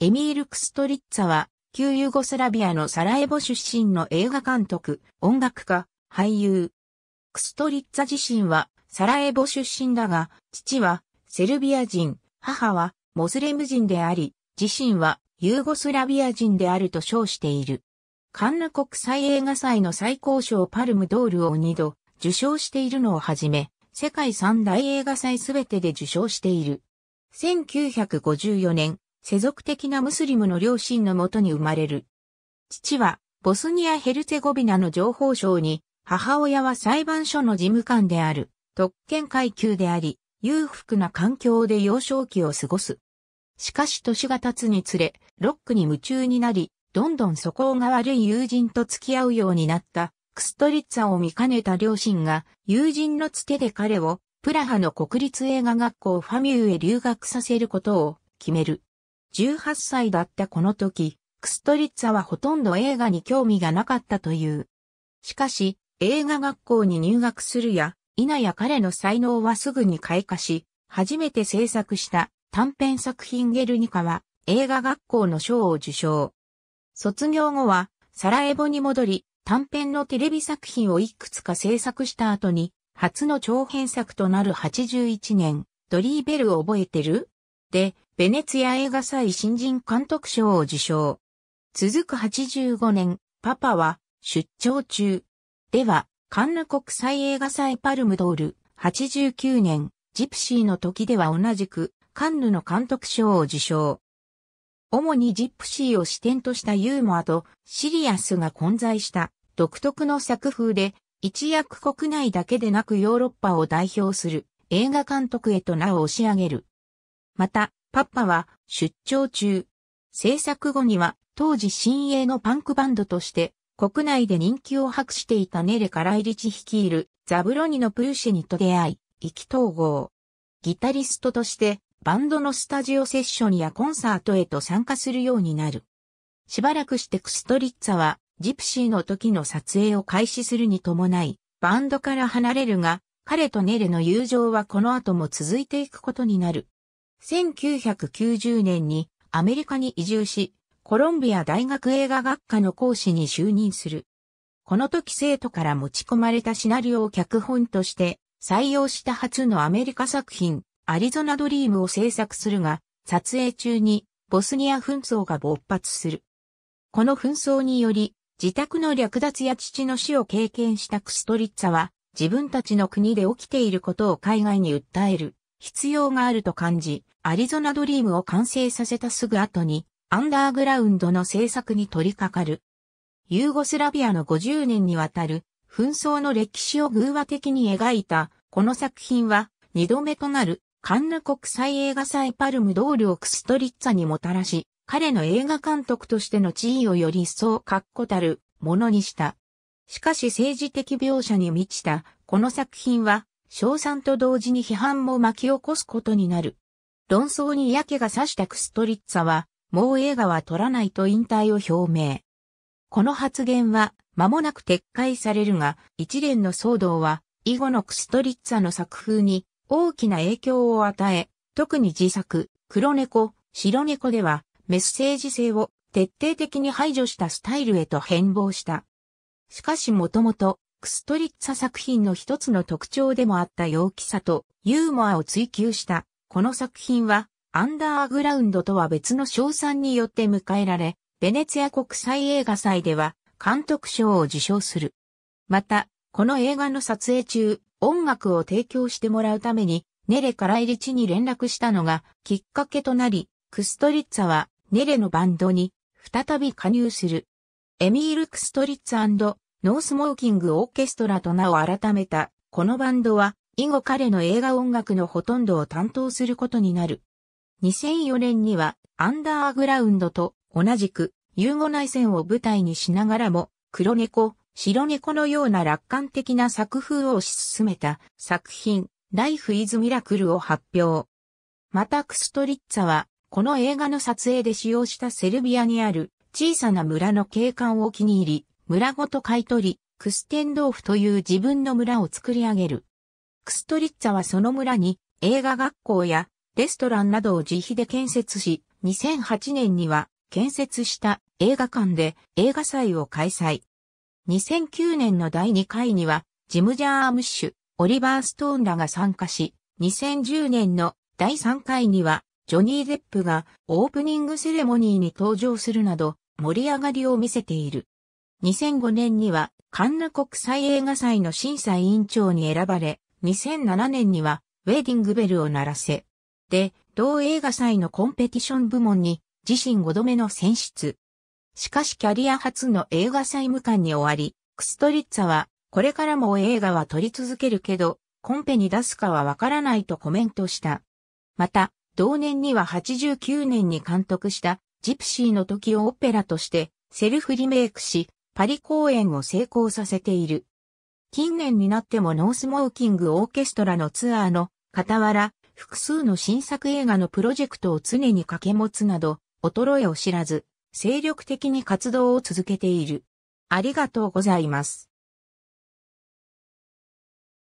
エミール・クストリッツァは、旧ユーゴスラビアのサラエボ出身の映画監督、音楽家、俳優。クストリッツァ自身は、サラエボ出身だが、父は、セルビア人、母は、モスレム人であり、自身は、ユーゴスラビア人であると称している。カンヌ国際映画祭の最高賞パルムドールを2度、受賞しているのをはじめ、世界三大映画祭すべてで受賞している。1954年、世俗的なムスリムの両親のもとに生まれる。父は、ボスニア・ヘルツェゴビナの情報省に、母親は裁判所の事務官である、特権階級であり、裕福な環境で幼少期を過ごす。しかし年が経つにつれ、ロックに夢中になり、どんどん素行が悪い友人と付き合うようになった、クストリッツァを見かねた両親が、友人のつてで彼を、プラハの国立映画学校ファミューへ留学させることを決める。18歳だったこの時、クストリッツァはほとんど映画に興味がなかったという。しかし、映画学校に入学するや、否や彼の才能はすぐに開花し、初めて制作した短編作品ゲルニカは映画学校の賞を受賞。卒業後はサラエボに戻り、短編のテレビ作品をいくつか制作した後に、初の長編作となる81年、ドリーベルを覚えてるで、ベネツィア映画祭新人監督賞を受賞。続く85年、パパは出張中。では、カンヌ国際映画祭パルムドール、89年、ジプシーの時では同じく、カンヌの監督賞を受賞。主にジプシーを視点としたユーモアとシリアスが混在した独特の作風で、一躍国内だけでなくヨーロッパを代表する映画監督へと名を押し上げる。また、パッパは出張中。制作後には当時新鋭のパンクバンドとして国内で人気を博していたネレ・カライリチ率いるザブロニのプルシェにと出会い、意気投合。ギタリストとしてバンドのスタジオセッションやコンサートへと参加するようになる。しばらくしてクストリッツァはジプシーの時の撮影を開始するに伴い、バンドから離れるが、彼とネレの友情はこの後も続いていくことになる。1990年にアメリカに移住し、コロンビア大学映画学科の講師に就任する。この時生徒から持ち込まれたシナリオを脚本として採用した初のアメリカ作品、アリゾナドリームを制作するが、撮影中にボスニア紛争が勃発する。この紛争により、自宅の略奪や父の死を経験したクストリッツァは、自分たちの国で起きていることを海外に訴える。必要があると感じ、アリゾナドリームを完成させたすぐ後に、アンダーグラウンドの制作に取り掛かる。ユーゴスラビアの50年にわたる紛争の歴史を偶話的に描いた、この作品は二度目となるカンヌ国際映画祭パルム同僚クストリッツァにもたらし、彼の映画監督としての地位をより一層確固たるものにした。しかし政治的描写に満ちたこの作品は賞賛と同時に批判も巻き起こすことになる。論争に嫌気がさしたクストリッツァは、もう映画は撮らないと引退を表明。この発言は、間もなく撤回されるが、一連の騒動は、以後のクストリッツァの作風に大きな影響を与え、特に自作、黒猫、白猫では、メッセージ性を徹底的に排除したスタイルへと変貌した。しかしもともと、クストリッツァ作品の一つの特徴でもあった陽気さとユーモアを追求した、この作品は、アンダーグラウンドとは別の賞賛によって迎えられ、ベネツィア国際映画祭では監督賞を受賞する。また、この映画の撮影中、音楽を提供してもらうために、ネレから入り地に連絡したのがきっかけとなり、クストリッツァはネレのバンドに再び加入する。エミール・クストリッツノースモーキングオーケストラと名を改めた、このバンドは、以後彼の映画音楽のほとんどを担当することになる。2004年には、アンダーグラウンドと同じく、ユーゴ内戦を舞台にしながらも、黒猫、白猫のような楽観的な作風を推し進めた作品、Life is Miracle を発表。またクストリッツァは、この映画の撮影で使用したセルビアにある小さな村の景観を気に入り、村ごと買い取り、クステンドーフという自分の村を作り上げる。クストリッツァはその村に映画学校やレストランなどを自費で建設し、2008年には建設した映画館で映画祭を開催。2009年の第2回には、ジム・ジャームッシュ、オリバー・ストーンらが参加し、2010年の第3回には、ジョニー・デップがオープニングセレモニーに登場するなど、盛り上がりを見せている。2005年にはカンヌ国際映画祭の審査委員長に選ばれ、2007年にはウェディングベルを鳴らせ。で、同映画祭のコンペティション部門に自身5度目の選出。しかしキャリア初の映画祭無冠に終わり、クストリッツァは、これからも映画は撮り続けるけど、コンペに出すかはわからないとコメントした。また、同年には89年に監督したジプシーの時をオペラとしてセルフリメイクし、パリ公演を成功させている。近年になってもノースモーキングオーケストラのツアーの傍ら、複数の新作映画のプロジェクトを常に掛け持つなど、衰えを知らず、精力的に活動を続けている。ありがとうございます。